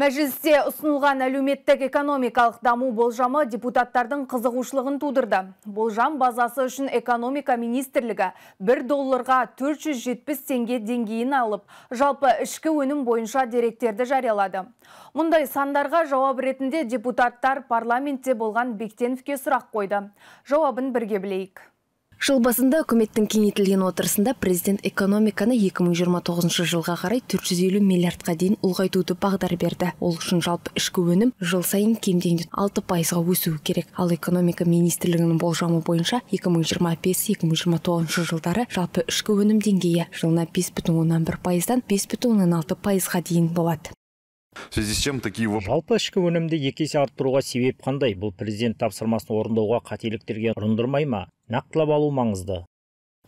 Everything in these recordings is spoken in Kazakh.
Мәжілісте ұсынылған әлеуметтік экономикалық даму болжамы депутаттардың қызығушылығын тудырды. Болжам базасы үшін экономика министрлігі 1 долларға 470 теңге деңгейін алып, жалпы ішкі өнім бойынша деректерді жариялады. Мұндай сандарға жауап ретінде депутаттар парламентте болған Бектеновке сұрақ қойды. Жауабын бірге білейік жыл басында үкіметтің кеңейтілген отырысында президент экономиканы 2029 жылға қарай 450 миллиардқа дейін ұлғайтуды бағдар берді ол үшін жалпы ішкі өнім жыл сайын кем дегенде алты пайызға өсуі керек ал экономика министрлігінің болжамы бойынша 2025-2029 жылдары жалпы ішкі өнім деңгейі жылына 5,1 пайыздан 5,6 пайызға дейін болады в связи с чем такие жалпы ішкі өнімді екі есе арттыруға себеп қандай бұл президент тапсырмасын орындауға қателіктерге ұрындырмай ма нақтылап алу маңызды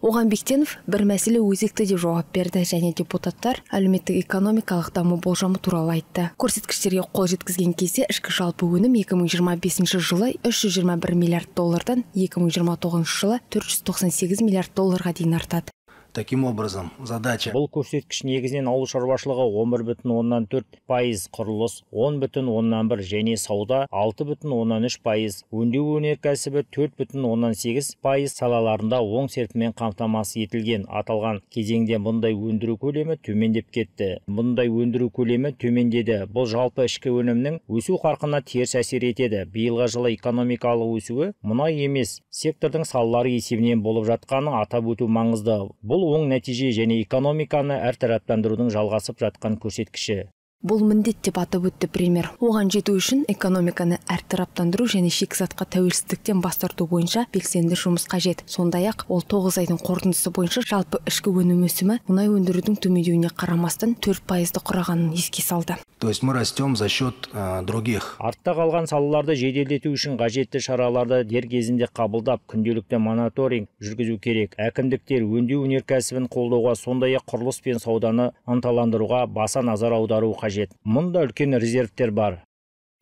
оған бектенов бір мәселе өзекті деп жауап берді және депутаттар әлеуметтік экономикалық даму болжамы туралы айтты көрсеткіштерге қол жеткізген кезде ішкі жалпы өнім 2025 жылы 321 миллиард доллардан 2029 жылы 498 миллиард долларға дейін артады Таким образом, задача... Бұл көрсеткіш негізінен ауыл шаруашылығы 11,4 пайыз, құрылыс бір және сауда 6,3 пайыз, өңдеу өнеркәсібі 4,8 пайыз салаларында оң серпінмен қамтамасыз етілген. Аталған кезеңде мұндай өндіру көлемі төмендеп кетті. Мұндай өндіру көлемі төмендеді. Бұл жалпы ішкі өнімнің өсу қарқынына теріс әсер етеді. Биылғы жылы экономикалық өсуі мұнай емес, сектордың салалары есебінен болып жатқанын атап өту маңызды. Бұл оң нәтиже және экономиканы әртараптандырудың жалғасып жатқан көрсеткіші бұл міндет деп атап өтті премьер оған жету үшін экономиканы әртараптандыру және шикізатқа тәуелсіздіктен бас тарту бойынша белсенді жұмыс қажет сондай ақ ол тоғыз айдың қорытындысы бойынша жалпы ішкі өнім өсімі мұнай өндірудің төмендеуіне қарамастан төрт пайызды құрағанын еске салды то есть мы растем за счет э, других артта қалған салаларды жеделдету үшін қажетті шараларды дер кезінде қабылдап күнделікті мониторинг жүргізу керек әкімдіктер өңдеу өнеркәсібін қолдауға сондай ақ құрылыс пен сауданы ынталандыруға баса назар аудару қажет мұнда үлкен резервтер бар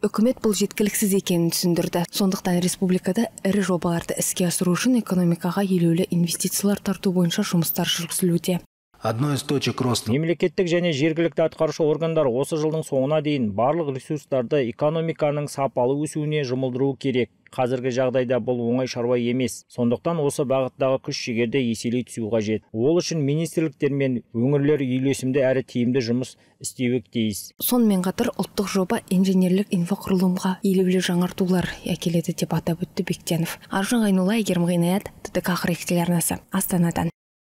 үкімет бұл жеткіліксіз екенін түсіндірді сондықтан республикада ірі жобаларды іске асыру үшін экономикаға елеулі инвестициялар тарту бойынша жұмыстар жүргізілуде одной из точек роста мемлекеттік және жергілікті атқарушы органдар осы жылдың соңына дейін барлық ресурстарды экономиканың сапалы өсуіне жұмылдыруы керек қазіргі жағдайда бұл оңай шаруа емес сондықтан осы бағыттағы күш жігерді еселей түсу қажет ол үшін министрліктер мен өңірлер үйлесімді әрі тиімді жұмыс істеуі тиіс сонымен қатар ұлттық жоба инженерлік инфрақұрылымға елеулі жаңартулар әкеледі деп атап өтті бектенов аржан ғайнулла әйгерім ғинаят ттк хрек телеарнасы астанадан